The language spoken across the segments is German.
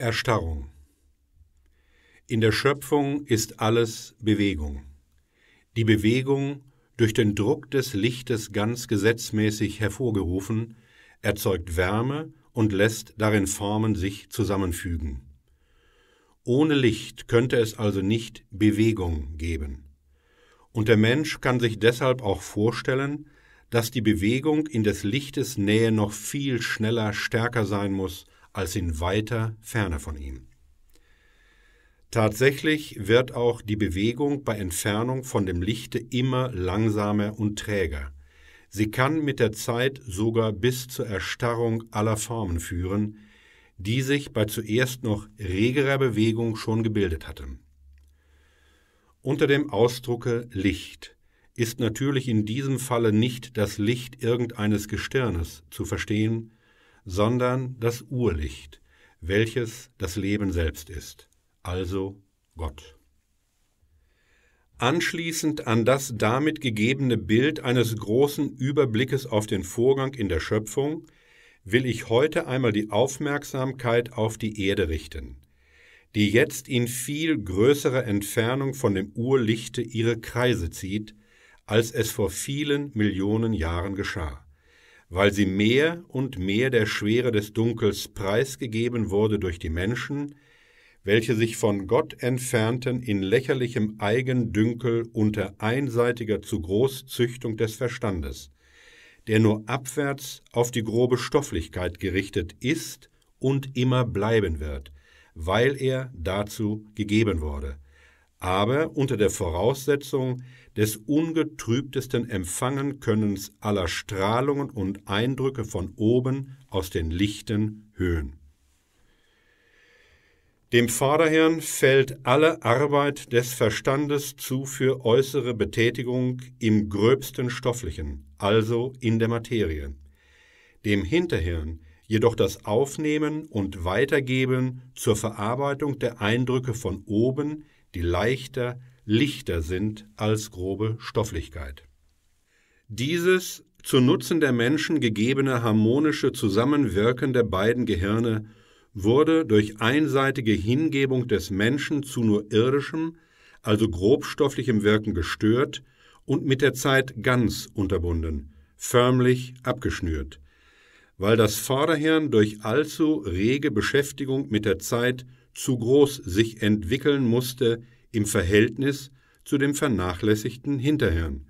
Erstarrung. In der Schöpfung ist alles Bewegung. Die Bewegung, durch den Druck des Lichtes ganz gesetzmäßig hervorgerufen, erzeugt Wärme und lässt darin Formen sich zusammenfügen. Ohne Licht könnte es also nicht Bewegung geben. Und der Mensch kann sich deshalb auch vorstellen, dass die Bewegung in des Lichtes Nähe noch viel schneller stärker sein muss als in weiter Ferne von ihm. Tatsächlich wird auch die Bewegung bei Entfernung von dem Lichte immer langsamer und träger. Sie kann mit der Zeit sogar bis zur Erstarrung aller Formen führen, die sich bei zuerst noch regerer Bewegung schon gebildet hatten. Unter dem Ausdrucke Licht ist natürlich in diesem Falle nicht das Licht irgendeines Gestirnes zu verstehen, sondern das Urlicht, welches das Leben selbst ist, also Gott. Anschließend an das damit gegebene Bild eines großen Überblickes auf den Vorgang in der Schöpfung will ich heute einmal die Aufmerksamkeit auf die Erde richten, die jetzt in viel größerer Entfernung von dem Urlichte ihre Kreise zieht, als es vor vielen Millionen Jahren geschah weil sie mehr und mehr der Schwere des Dunkels preisgegeben wurde durch die Menschen, welche sich von Gott entfernten in lächerlichem Eigendünkel unter einseitiger zu Großzüchtung des Verstandes, der nur abwärts auf die grobe Stofflichkeit gerichtet ist und immer bleiben wird, weil er dazu gegeben wurde, aber unter der Voraussetzung, des ungetrübtesten Empfangenkönnens aller Strahlungen und Eindrücke von oben aus den lichten Höhen. Dem Vorderhirn fällt alle Arbeit des Verstandes zu für äußere Betätigung im gröbsten Stofflichen, also in der Materie. Dem Hinterhirn jedoch das Aufnehmen und Weitergeben zur Verarbeitung der Eindrücke von oben, die leichter, lichter sind als grobe Stofflichkeit. Dieses zu Nutzen der Menschen gegebene harmonische Zusammenwirken der beiden Gehirne wurde durch einseitige Hingebung des Menschen zu nur irdischem, also grobstofflichem Wirken gestört und mit der Zeit ganz unterbunden, förmlich abgeschnürt, weil das Vorderhirn durch allzu rege Beschäftigung mit der Zeit zu groß sich entwickeln musste im Verhältnis zu dem vernachlässigten Hinterhirn,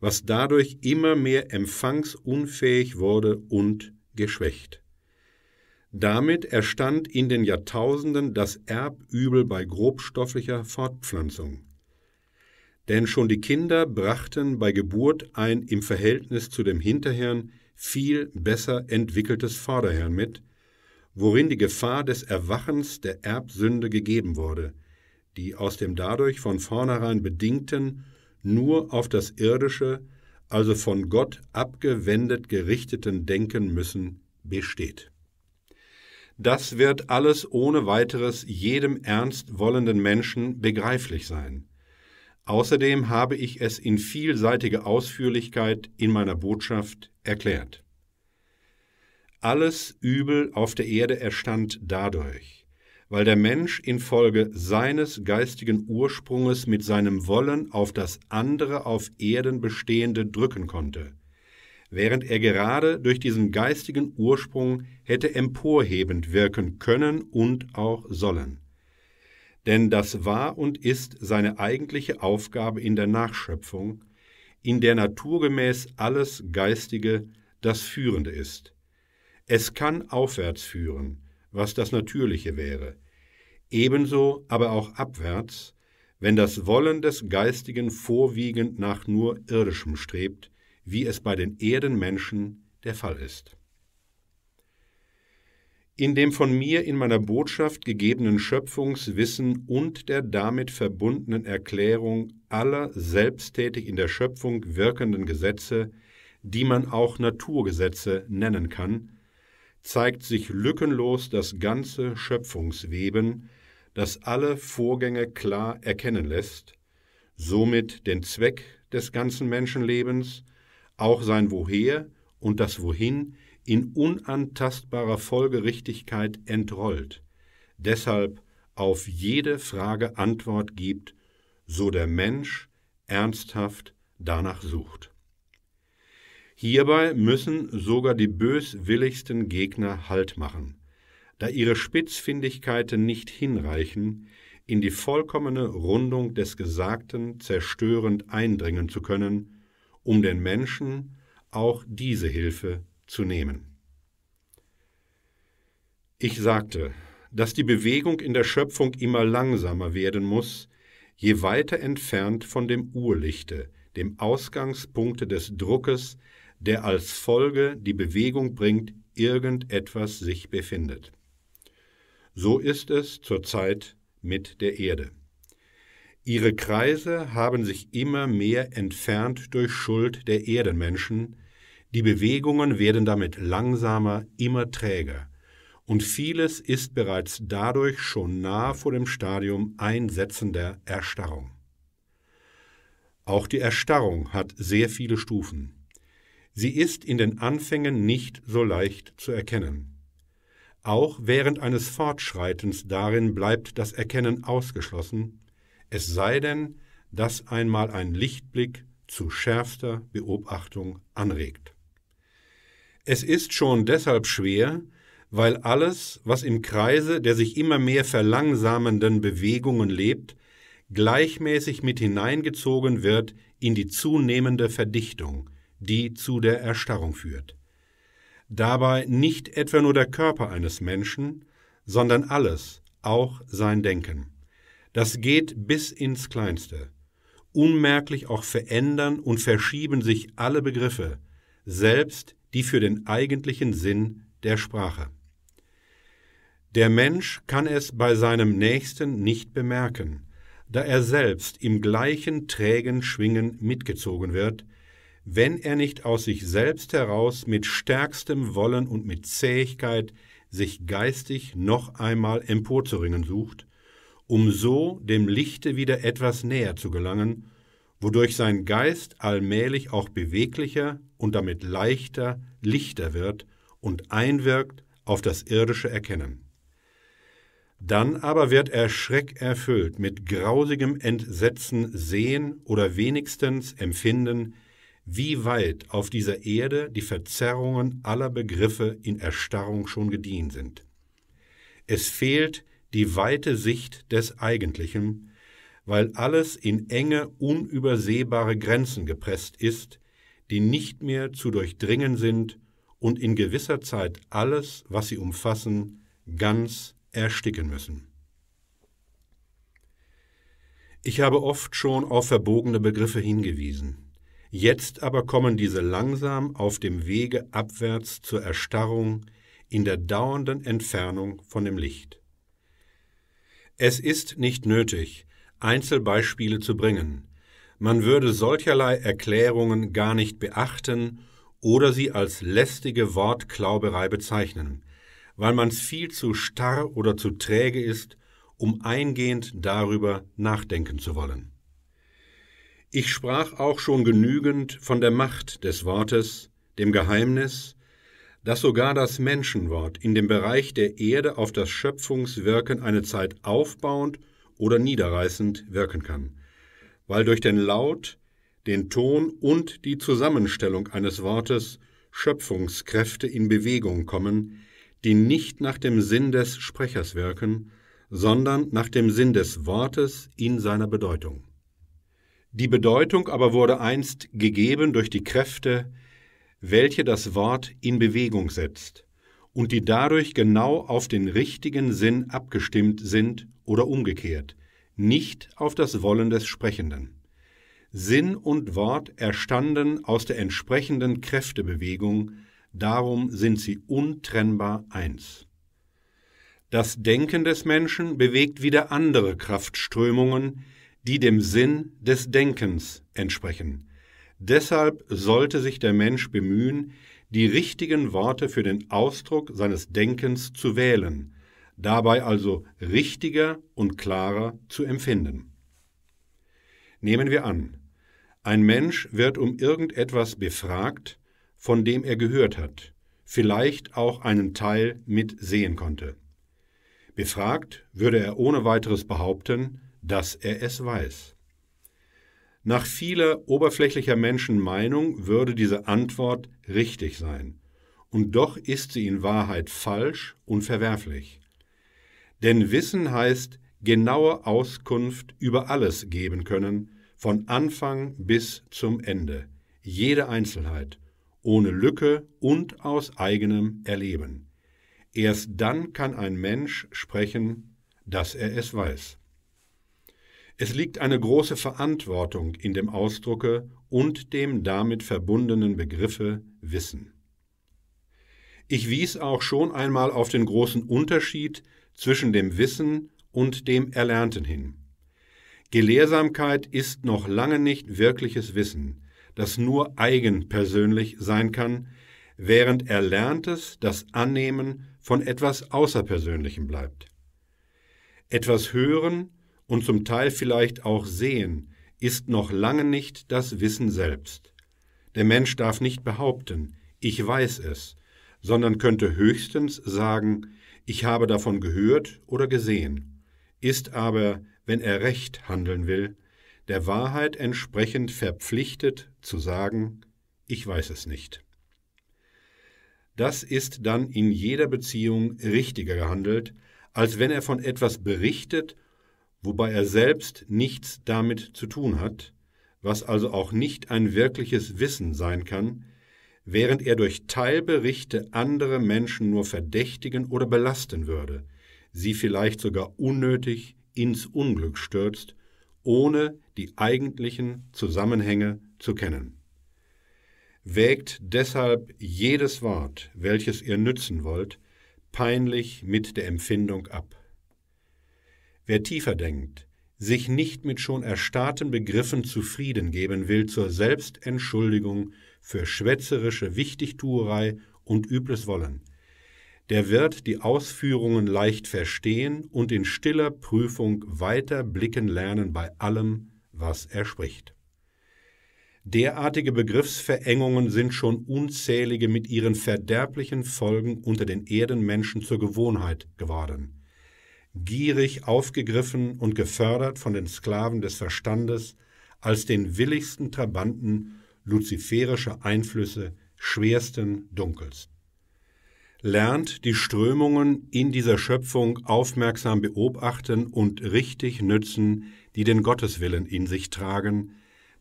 was dadurch immer mehr empfangsunfähig wurde und geschwächt. Damit erstand in den Jahrtausenden das Erbübel bei grobstofflicher Fortpflanzung. Denn schon die Kinder brachten bei Geburt ein im Verhältnis zu dem Hinterhirn viel besser entwickeltes Vorderhirn mit, worin die Gefahr des Erwachens der Erbsünde gegeben wurde, die aus dem dadurch von vornherein bedingten, nur auf das irdische, also von Gott abgewendet gerichteten Denken müssen, besteht. Das wird alles ohne weiteres jedem ernst wollenden Menschen begreiflich sein. Außerdem habe ich es in vielseitiger Ausführlichkeit in meiner Botschaft erklärt. Alles Übel auf der Erde erstand dadurch, weil der Mensch infolge seines geistigen Ursprunges mit seinem Wollen auf das andere auf Erden bestehende drücken konnte, während er gerade durch diesen geistigen Ursprung hätte emporhebend wirken können und auch sollen. Denn das war und ist seine eigentliche Aufgabe in der Nachschöpfung, in der naturgemäß alles Geistige das Führende ist. Es kann aufwärts führen, was das Natürliche wäre, ebenso aber auch abwärts, wenn das Wollen des Geistigen vorwiegend nach nur irdischem strebt, wie es bei den Erdenmenschen der Fall ist. In dem von mir in meiner Botschaft gegebenen Schöpfungswissen und der damit verbundenen Erklärung aller selbsttätig in der Schöpfung wirkenden Gesetze, die man auch Naturgesetze nennen kann, zeigt sich lückenlos das ganze Schöpfungsweben, das alle Vorgänge klar erkennen lässt, somit den Zweck des ganzen Menschenlebens, auch sein Woher und das Wohin in unantastbarer Folgerichtigkeit entrollt, deshalb auf jede Frage Antwort gibt, so der Mensch ernsthaft danach sucht. Hierbei müssen sogar die böswilligsten Gegner Halt machen, da ihre Spitzfindigkeiten nicht hinreichen, in die vollkommene Rundung des Gesagten zerstörend eindringen zu können, um den Menschen auch diese Hilfe zu nehmen. Ich sagte, dass die Bewegung in der Schöpfung immer langsamer werden muss, je weiter entfernt von dem Urlichte, dem Ausgangspunkte des Druckes, der als Folge die Bewegung bringt, irgendetwas sich befindet. So ist es zur Zeit mit der Erde. Ihre Kreise haben sich immer mehr entfernt durch Schuld der Erdenmenschen, die Bewegungen werden damit langsamer, immer träger, und vieles ist bereits dadurch schon nah vor dem Stadium einsetzender Erstarrung. Auch die Erstarrung hat sehr viele Stufen. Sie ist in den Anfängen nicht so leicht zu erkennen. Auch während eines Fortschreitens darin bleibt das Erkennen ausgeschlossen, es sei denn, dass einmal ein Lichtblick zu schärfster Beobachtung anregt. Es ist schon deshalb schwer, weil alles, was im Kreise der sich immer mehr verlangsamenden Bewegungen lebt, gleichmäßig mit hineingezogen wird in die zunehmende Verdichtung, die zu der Erstarrung führt dabei nicht etwa nur der Körper eines Menschen, sondern alles, auch sein Denken. Das geht bis ins Kleinste. Unmerklich auch verändern und verschieben sich alle Begriffe, selbst die für den eigentlichen Sinn der Sprache. Der Mensch kann es bei seinem Nächsten nicht bemerken, da er selbst im gleichen trägen Schwingen mitgezogen wird, wenn er nicht aus sich selbst heraus mit stärkstem Wollen und mit Zähigkeit sich geistig noch einmal emporzuringen sucht, um so dem Lichte wieder etwas näher zu gelangen, wodurch sein Geist allmählich auch beweglicher und damit leichter, lichter wird und einwirkt auf das irdische Erkennen. Dann aber wird er schreckerfüllt mit grausigem Entsetzen sehen oder wenigstens empfinden, wie weit auf dieser Erde die Verzerrungen aller Begriffe in Erstarrung schon gediehen sind. Es fehlt die weite Sicht des Eigentlichen, weil alles in enge, unübersehbare Grenzen gepresst ist, die nicht mehr zu durchdringen sind und in gewisser Zeit alles, was sie umfassen, ganz ersticken müssen. Ich habe oft schon auf verbogene Begriffe hingewiesen. Jetzt aber kommen diese langsam auf dem Wege abwärts zur Erstarrung in der dauernden Entfernung von dem Licht. Es ist nicht nötig, Einzelbeispiele zu bringen. Man würde solcherlei Erklärungen gar nicht beachten oder sie als lästige Wortklauberei bezeichnen, weil man viel zu starr oder zu träge ist, um eingehend darüber nachdenken zu wollen. Ich sprach auch schon genügend von der Macht des Wortes, dem Geheimnis, dass sogar das Menschenwort in dem Bereich der Erde auf das Schöpfungswirken eine Zeit aufbauend oder niederreißend wirken kann, weil durch den Laut, den Ton und die Zusammenstellung eines Wortes Schöpfungskräfte in Bewegung kommen, die nicht nach dem Sinn des Sprechers wirken, sondern nach dem Sinn des Wortes in seiner Bedeutung. Die Bedeutung aber wurde einst gegeben durch die Kräfte, welche das Wort in Bewegung setzt und die dadurch genau auf den richtigen Sinn abgestimmt sind oder umgekehrt, nicht auf das Wollen des Sprechenden. Sinn und Wort erstanden aus der entsprechenden Kräftebewegung, darum sind sie untrennbar eins. Das Denken des Menschen bewegt wieder andere Kraftströmungen, die dem Sinn des Denkens entsprechen. Deshalb sollte sich der Mensch bemühen, die richtigen Worte für den Ausdruck seines Denkens zu wählen, dabei also richtiger und klarer zu empfinden. Nehmen wir an, ein Mensch wird um irgendetwas befragt, von dem er gehört hat, vielleicht auch einen Teil mitsehen konnte. Befragt würde er ohne weiteres behaupten, dass er es weiß. Nach vieler oberflächlicher Menschen Meinung würde diese Antwort richtig sein, und doch ist sie in Wahrheit falsch und verwerflich. Denn Wissen heißt genaue Auskunft über alles geben können, von Anfang bis zum Ende, jede Einzelheit, ohne Lücke und aus eigenem Erleben. Erst dann kann ein Mensch sprechen, dass er es weiß. Es liegt eine große Verantwortung in dem Ausdrucke und dem damit verbundenen Begriffe Wissen. Ich wies auch schon einmal auf den großen Unterschied zwischen dem Wissen und dem Erlernten hin. Gelehrsamkeit ist noch lange nicht wirkliches Wissen, das nur eigenpersönlich sein kann, während Erlerntes das Annehmen von etwas Außerpersönlichem bleibt. Etwas hören und zum Teil vielleicht auch sehen, ist noch lange nicht das Wissen selbst. Der Mensch darf nicht behaupten, ich weiß es, sondern könnte höchstens sagen, ich habe davon gehört oder gesehen, ist aber, wenn er recht handeln will, der Wahrheit entsprechend verpflichtet zu sagen, ich weiß es nicht. Das ist dann in jeder Beziehung richtiger gehandelt, als wenn er von etwas berichtet wobei er selbst nichts damit zu tun hat, was also auch nicht ein wirkliches Wissen sein kann, während er durch Teilberichte andere Menschen nur verdächtigen oder belasten würde, sie vielleicht sogar unnötig ins Unglück stürzt, ohne die eigentlichen Zusammenhänge zu kennen. Wägt deshalb jedes Wort, welches ihr nützen wollt, peinlich mit der Empfindung ab. Wer tiefer denkt, sich nicht mit schon erstarrten Begriffen zufrieden geben will zur Selbstentschuldigung für schwätzerische Wichtigtuerei und übles Wollen, der wird die Ausführungen leicht verstehen und in stiller Prüfung weiter blicken lernen bei allem, was er spricht. Derartige Begriffsverengungen sind schon unzählige mit ihren verderblichen Folgen unter den Erdenmenschen zur Gewohnheit geworden gierig aufgegriffen und gefördert von den Sklaven des Verstandes als den willigsten Trabanten luziferischer Einflüsse schwersten Dunkels. Lernt die Strömungen in dieser Schöpfung aufmerksam beobachten und richtig nützen, die den Gotteswillen in sich tragen,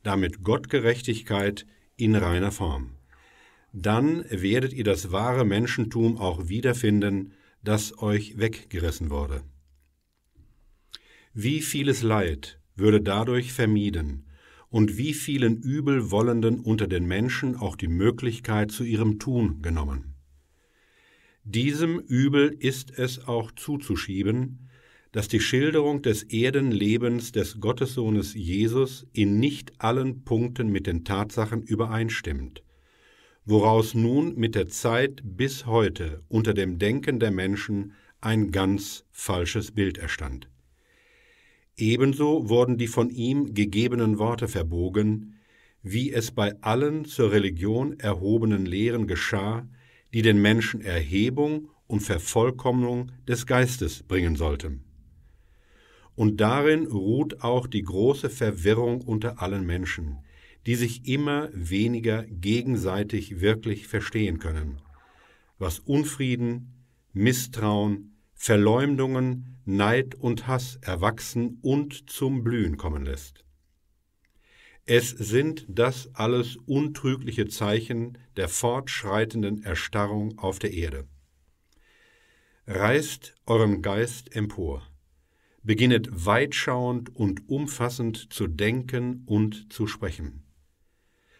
damit Gottgerechtigkeit in reiner Form. Dann werdet ihr das wahre Menschentum auch wiederfinden, das euch weggerissen wurde. Wie vieles Leid würde dadurch vermieden und wie vielen Übelwollenden unter den Menschen auch die Möglichkeit zu ihrem Tun genommen. Diesem Übel ist es auch zuzuschieben, dass die Schilderung des Erdenlebens des Gottessohnes Jesus in nicht allen Punkten mit den Tatsachen übereinstimmt, woraus nun mit der Zeit bis heute unter dem Denken der Menschen ein ganz falsches Bild erstand. Ebenso wurden die von ihm gegebenen Worte verbogen, wie es bei allen zur Religion erhobenen Lehren geschah, die den Menschen Erhebung und Vervollkommnung des Geistes bringen sollten. Und darin ruht auch die große Verwirrung unter allen Menschen, die sich immer weniger gegenseitig wirklich verstehen können, was Unfrieden, Misstrauen, Verleumdungen, Neid und Hass erwachsen und zum Blühen kommen lässt. Es sind das alles untrügliche Zeichen der fortschreitenden Erstarrung auf der Erde. Reißt euren Geist empor, beginnet weitschauend und umfassend zu denken und zu sprechen.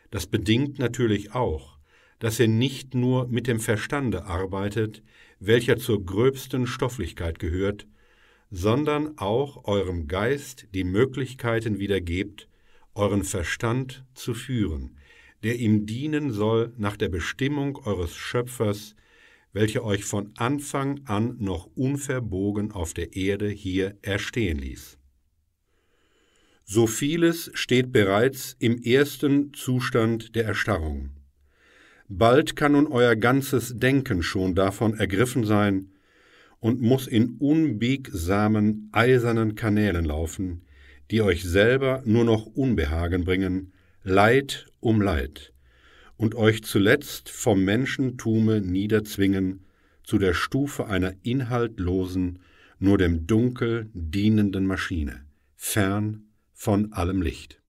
Das bedingt natürlich auch, dass ihr nicht nur mit dem Verstande arbeitet, welcher zur gröbsten Stofflichkeit gehört, sondern auch eurem Geist die Möglichkeiten wiedergebt, euren Verstand zu führen, der ihm dienen soll nach der Bestimmung eures Schöpfers, welche euch von Anfang an noch unverbogen auf der Erde hier erstehen ließ. So vieles steht bereits im ersten Zustand der Erstarrung. Bald kann nun euer ganzes Denken schon davon ergriffen sein und muss in unbiegsamen, eisernen Kanälen laufen, die euch selber nur noch Unbehagen bringen, Leid um Leid, und euch zuletzt vom Menschentume niederzwingen zu der Stufe einer inhaltlosen, nur dem Dunkel dienenden Maschine, fern von allem Licht.